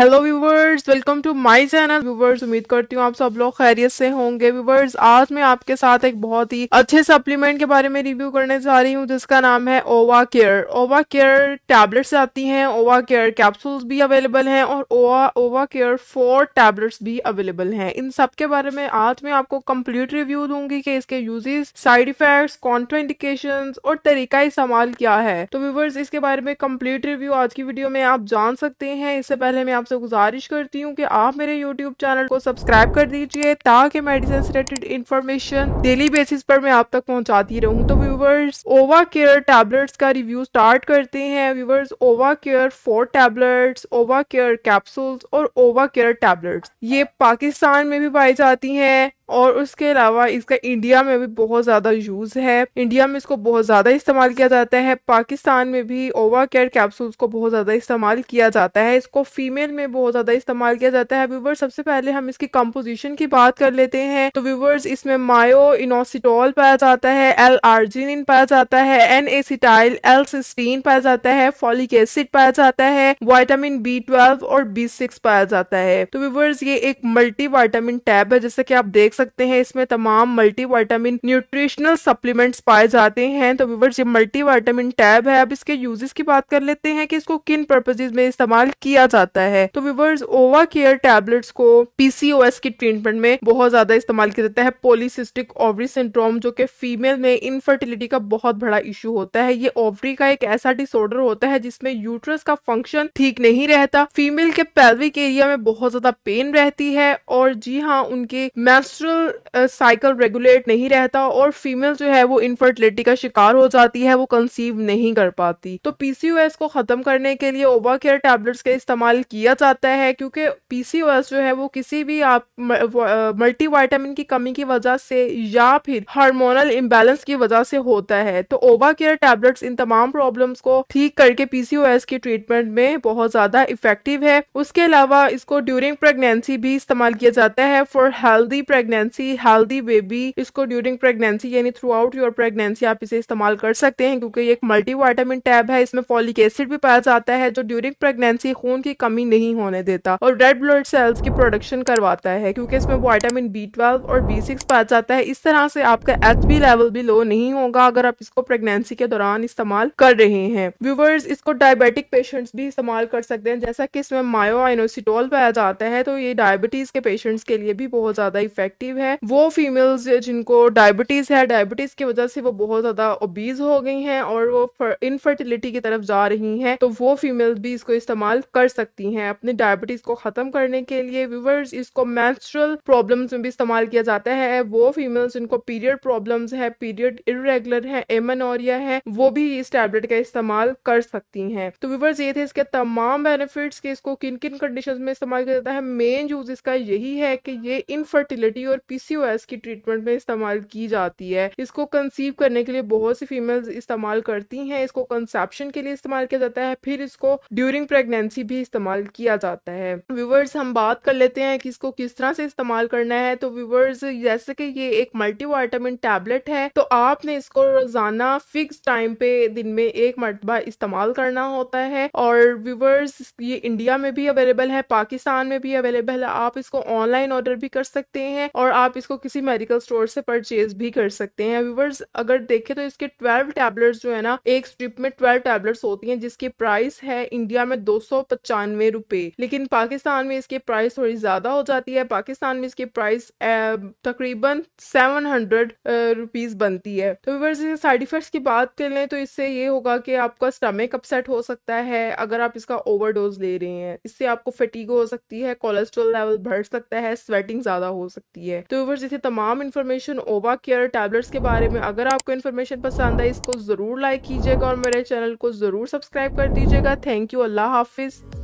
hello viewers welcome to my channel viewers उम्मीद करती हूँ आप सब लोग खैरियत से होंगे व्यूवर्स आज मैं आपके साथ एक बहुत ही अच्छे सप्लीमेंट के बारे में रिव्यू करने जा रही हूँ जिसका नाम है ओवा केयर ओवा केयर टैबलेट्स आती हैं ओवा केयर कैप्सूल्स भी अवेलेबल हैं और ova ova care four tablets भी अवेलेबल हैं इन सब के बारे में आज मैं आपको कम्प्लीट रिव्यू दूंगी कि इसके यूजेस साइड इफेक्ट्स कॉन्ट्राइंडिकेशन और तरीका इस्तेमाल क्या है तो व्यूवर्स इसके बारे में कम्प्लीट रिव्यू आज की वीडियो में आप जान सकते हैं इससे पहले मैं आप आपसे गुजारिश करती हूँ कि आप मेरे यूट्यूब चैनल को सब्सक्राइब कर दीजिए ताकि medicine related information daily basis पर मैं आप तक पहुँचाती रहूँ तो व्यूवर्स ओवा केयर टैबलेट्स का रिव्यू स्टार्ट करते हैं viewers ova care four tablets ova care capsules और ओवा केयर टैबलेट्स ये पाकिस्तान में भी पाई जाती हैं और उसके अलावा इसका इंडिया में भी बहुत ज़्यादा यूज़ है इंडिया में इसको बहुत ज़्यादा इस्तेमाल किया जाता है पाकिस्तान में भी ओवा केयर कैप्सूल्स को बहुत ज़्यादा इस्तेमाल किया जाता है इसको फीमेल में बहुत ज़्यादा इस्तेमाल किया जाता है व्यूवर्स सबसे पहले हम इसकी कंपोजिशन की बात कर लेते हैं तो व्यूवर्स इसमें मायो इनोसिटोल पाया जाता है एल आर्जिन पाया जाता है एन एसिटाइल एल सिस्टीन पाया जाता है फॉलिक एसिड पाया जाता है वाइटामिन बी ट्वेल्व और बी सिक्स पाया जाता है तो व्यूवर्स ये एक मल्टी वाइटामिन टैब है जैसे कि आप देख सकते हैं इसमें तमाम मल्टीवाइटामिन न्यूट्रिशनल सप्लीमेंट्स पाए जाते हैं तो व्यूवर्स ये मल्टीवाइटामिन टैब है अब इसके यूजेस की बात कर लेते हैं कि इसको किन पर्पजेज में इस्तेमाल किया जाता है तो विवर्स ओवा केयर टैबलेट्स को पीसीओएस की ट्रीटमेंट में बहुत ज्यादा इस्तेमाल किया जाता है पोलिसिस्टिक ओवरी सिंड्रोम जो कि फीमेल में इनफर्टिलिटी का बहुत बड़ा इश्यू होता है ये ओवरी का एक ऐसा डिसऑर्डर होता है जिसमें यूट्रस का फंक्शन ठीक नहीं रहता फीमेल के पेल्विक एरिया में बहुत ज्यादा पेन रहती है और जी हाँ उनके मेस्ट्रल मेंस्ट्रुअल साइकिल रेगुलेट नहीं रहता और फीमेल जो है वो इनफर्टिलिटी का शिकार हो जाती है वो कंसीव नहीं कर पाती तो पीसीओएस को खत्म करने के लिए ओबा केयर टैबलेट्स का इस्तेमाल किया जाता है क्योंकि पीसीओएस जो है वो किसी भी आप मल्टी वाइटामिन की कमी की वजह से या फिर हार्मोनल इम्बेलेंस की वजह से होता है तो ओबा केयर टैबलेट्स इन तमाम प्रॉब्लम्स को ठीक करके पीसीओएस की ट्रीटमेंट में बहुत ज्यादा इफेक्टिव है उसके अलावा इसको ड्यूरिंग प्रेगनेंसी भी इस्तेमाल किया जाता है for healthy pregnancy pregnancy healthy baby इसको ड्यूरिंग प्रेगनेंसी यानी थ्रू आउट योर प्रेगनेंसी आप इसे इस्तेमाल कर सकते हैं क्योंकि ये एक मल्टी वाइटामिन टैब है इसमें फॉलिक एसिड भी पाया जाता है जो ड्यूरिंग प्रेगनेंसी खून की कमी नहीं होने देता और रेड ब्लड सेल्स की प्रोडक्शन करवाता है क्योंकि इसमें वाइटामिन बी ट्वेल्व और बी सिक्स पाया जाता है इस तरह से आपका एच बी लेवल भी लो नहीं होगा अगर आप इसको प्रेगनेंसी के दौरान इस्तेमाल कर रहे हैं व्यूवर्स इसको डायबिटिक पेशेंट्स भी इस्तेमाल कर सकते हैं जैसा कि इसमें मायोआइनोसिटोल पाया जाता है तो ये डायबिटीज के पेशेंट्स के लिए भी बहुत ज्यादा इफेक्ट एक्टिव है वो फीमेल्स जिनको डायबिटीज है डायबिटीज की वजह से वो बहुत ज्यादा ओबीज हो गई हैं और वो इनफर्टिलिटी की तरफ जा रही हैं तो वो फीमेल्स भी इसको इस्तेमाल कर सकती हैं अपने डायबिटीज को खत्म करने के लिए व्यूवर्स इसको मैंस्ट्रल प्रॉब्लम में भी इस्तेमाल किया जाता है वो फीमेल्स जिनको पीरियड प्रॉब्लम है पीरियड इरेगुलर है एमनोरिया है वो भी इस टैबलेट का इस्तेमाल कर सकती हैं तो व्यूवर्स ये थे इसके तमाम बेनिफिट्स के इसको किन किन कंडीशन में इस्तेमाल किया जाता है मेन यूज इसका यही है कि ये इनफर्टिलिटी और पीसीओएस की ट्रीटमेंट में इस्तेमाल की जाती है इसको कंसीव करने के लिए बहुत सी फीमेल्स इस्तेमाल करती हैं इसको कंसेप्शन के लिए इस्तेमाल किया जाता है फिर इसको ड्यूरिंग प्रेगनेंसी भी इस्तेमाल किया जाता है व्यूवर्स हम बात कर लेते हैं कि इसको किस तरह से इस्तेमाल करना है तो व्यूवर्स जैसे कि ये एक मल्टीवाइटामिन टैबलेट है तो आपने इसको रोजाना फिक्स टाइम पे दिन में एक मरतबा इस्तेमाल करना होता है और व्यूवर्स ये इंडिया में भी अवेलेबल है पाकिस्तान में भी अवेलेबल है आप इसको ऑनलाइन ऑर्डर भी कर सकते हैं और आप इसको किसी मेडिकल स्टोर से परचेज भी कर सकते हैं व्यूवर्स अगर देखें तो इसके ट्वेल्व टैबलेट्स जो है ना एक स्ट्रिप में ट्वेल्व टैबलेट्स होती हैं जिसकी प्राइस है इंडिया में दो सौ पचानवे रुपए लेकिन पाकिस्तान में इसकी प्राइस थोड़ी ज़्यादा हो जाती है पाकिस्तान में इसकी प्राइस तकरीबन सेवन हंड्रेड रुपीज़ बनती है तो व्यूवर्स साइड इफेक्ट की बात कर लें तो इससे ये होगा कि आपका स्टमक अपसेट हो सकता है अगर आप इसका ओवरडोज ले रहे हैं इससे आपको फटीगो हो सकती है कोलेस्ट्रॉल लेवल बढ़ सकता है स्वेटिंग ज़्यादा हो सकती है है तो व्यूवर्स तमाम इन्फॉर्मेशन ओबा केयर टैबलेट्स के बारे में अगर आपको इन्फॉर्मेशन पसंद आई इसको जरूर लाइक कीजिएगा और मेरे चैनल को जरूर सब्सक्राइब कर दीजिएगा थैंक यू अल्लाह हाफिज़